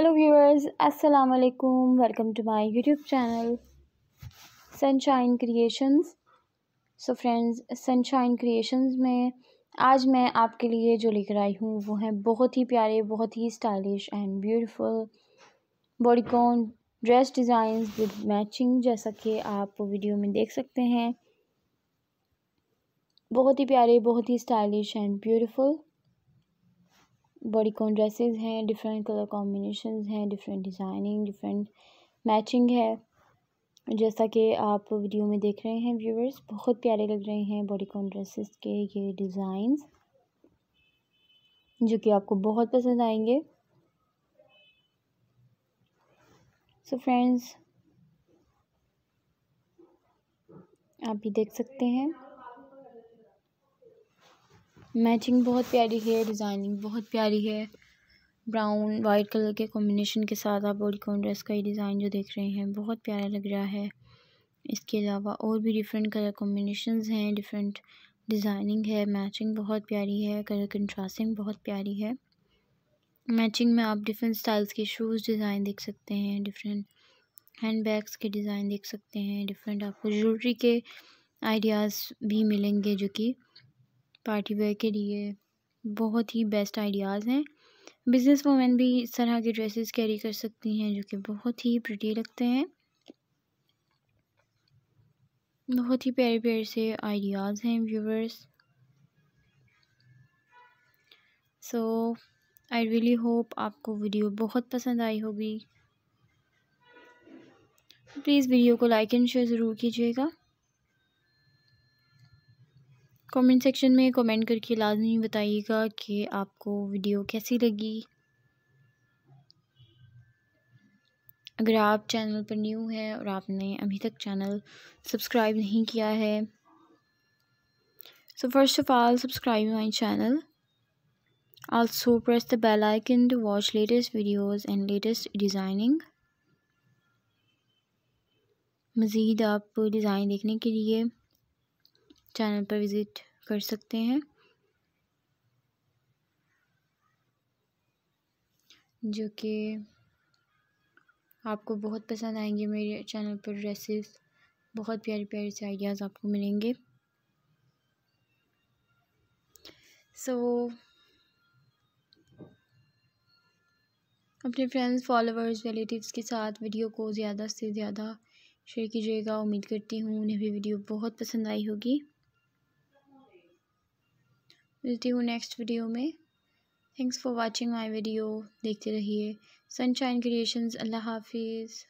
hello viewers अस्सलाम वालेकुम welcome to my YouTube channel Sunshine Creations so friends Sunshine Creations में आज मैं आपके लिए जो लेकर आई हूँ वो है बहुत ही प्यारे बहुत ही stylish and beautiful bodycon dress designs with matching जैसा कि आप वीडियो में देख सकते हैं बहुत ही प्यारे बहुत ही stylish and beautiful bodycon dresses हैं डिफरेंट कलर कॉम्बिनेशन हैं डिफरेंट डिज़ाइनिंग डिफरेंट मैचिंग है जैसा कि आप वीडियो में देख रहे हैं व्यूवर्स बहुत प्यारे लग रहे हैं बॉडी कॉन ड्रेसेस के ये डिज़ाइंस जो कि आपको बहुत पसंद आएंगे सो so फ्रेंड्स आप भी देख सकते हैं मैचिंग बहुत प्यारी है डिज़ाइनिंग बहुत प्यारी है ब्राउन वाइट कलर के कॉम्बिनेशन के साथ आप बॉडी कॉन ड्रेस का ये डिज़ाइन जो देख रहे हैं बहुत प्यारा लग रहा है इसके अलावा और भी डिफरेंट कलर कॉम्बिनेशन हैं डिफरेंट डिज़ाइनिंग है मैचिंग बहुत प्यारी है कलर कंट्रास्टिंग बहुत प्यारी है मैचिंग में आप डिफरेंट स्टाइल्स के शूज़ डिज़ाइन देख सकते हैं डिफरेंट हैंड बैग्स के डिज़ाइन देख सकते हैं डिफरेंट आपको ज्वेलरी के आइडियाज़ भी मिलेंगे जो कि पार्टी वेयर के लिए बहुत ही बेस्ट आइडियाज़ हैं बिज़नेस वूमेन भी इस तरह के ड्रेसेस कैरी कर सकती हैं जो कि बहुत ही प्रटी लगते हैं बहुत ही प्यारे प्यारे से आइडियाज़ हैं viewers so I really hope आपको वीडियो बहुत पसंद आई होगी प्लीज़ वीडियो को लाइक एंड शेयर ज़रूर कीजिएगा कमेंट सेक्शन में कमेंट करके लाजमी बताइएगा कि आपको वीडियो कैसी लगी अगर आप चैनल पर न्यू हैं और आपने अभी तक चैनल सब्सक्राइब नहीं किया है so first of all subscribe my channel also press the bell icon to watch latest videos and latest designing मज़ीद आप डिज़ाइन देखने के लिए चैनल पर विज़िट कर सकते हैं जो कि आपको बहुत पसंद आएंगे मेरे चैनल पर ड्रेसेस बहुत प्यारे प्यारे से आइडियाज़ आपको मिलेंगे सो so, अपने फ्रेंड्स फॉलोअर्स रिलेटिव्स के साथ वीडियो को ज़्यादा से ज़्यादा शेयर कीजिएगा उम्मीद करती हूँ उन्हें भी वीडियो बहुत पसंद आई होगी मिलती हूँ नेक्स्ट वीडियो में thanks for watching my video देखते रहिए सनशाइन क्रिएशंस अल्लाह हाफिज़